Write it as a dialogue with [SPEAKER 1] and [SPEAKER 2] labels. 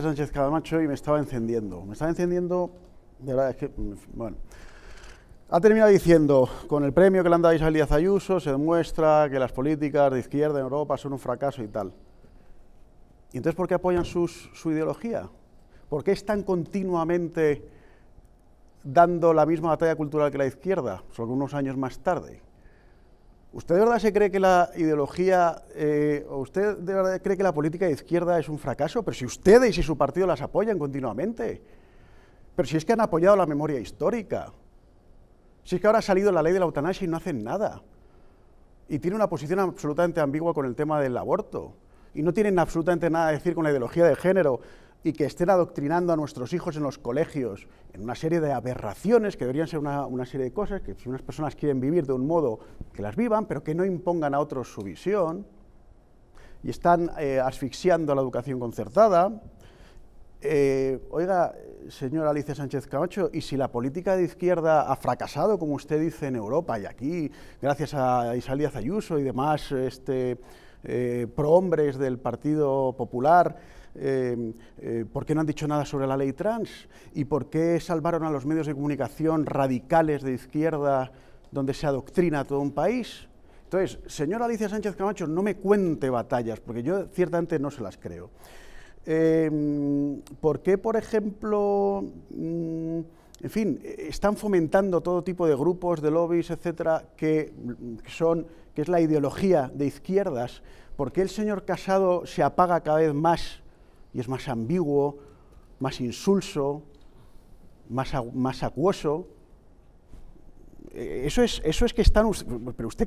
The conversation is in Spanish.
[SPEAKER 1] Sánchez Cadamacho y me estaba encendiendo. Me estaba encendiendo, de verdad es que, mm, bueno. Ha terminado diciendo, con el premio que le han dado a Isabel Díaz Ayuso, se demuestra que las políticas de izquierda en Europa son un fracaso y tal. ¿Y entonces por qué apoyan su ideología? ¿Por qué están continuamente dando la misma batalla cultural que la izquierda, solo unos años más tarde? ¿Usted de verdad se cree que la ideología, eh, o usted de verdad cree que la política de izquierda es un fracaso? Pero si ustedes y su partido las apoyan continuamente. Pero si es que han apoyado la memoria histórica. Si es que ahora ha salido la ley de la eutanasia y no hacen nada. Y tiene una posición absolutamente ambigua con el tema del aborto. Y no tienen absolutamente nada que decir con la ideología de género y que estén adoctrinando a nuestros hijos en los colegios en una serie de aberraciones que deberían ser una, serie de cosas que si unas personas quieren vivir de un modo que las vivan, pero que no impongan a otros su visión y están eh, asfixiando la educación concertada. Eh, oiga, señora Alicia Sánchez Camacho, ¿y si la política de izquierda ha fracasado, como usted dice, en Europa y aquí, gracias a Isabel Díaz Ayuso y demás este, eh, prohombres del Partido Popular, eh, eh, por qué no han dicho nada sobre la ley trans y por qué salvaron a los medios de comunicación radicales de izquierda donde se adoctrina todo un país. Entonces, señora Alicia Sánchez Camacho, no me cuente batallas, porque yo ciertamente no se las creo. Eh, ¿Por qué, por ejemplo, mm, en fin, eh, están fomentando todo tipo de grupos, de lobbies, etcétera, que, mm, son, que es la ideología de izquierdas. ¿Por qué el señor Casado se apaga cada vez más y es más ambiguo, más insulso, más, más acuoso? Eh, eso es, eso es que están... ¿Pero usted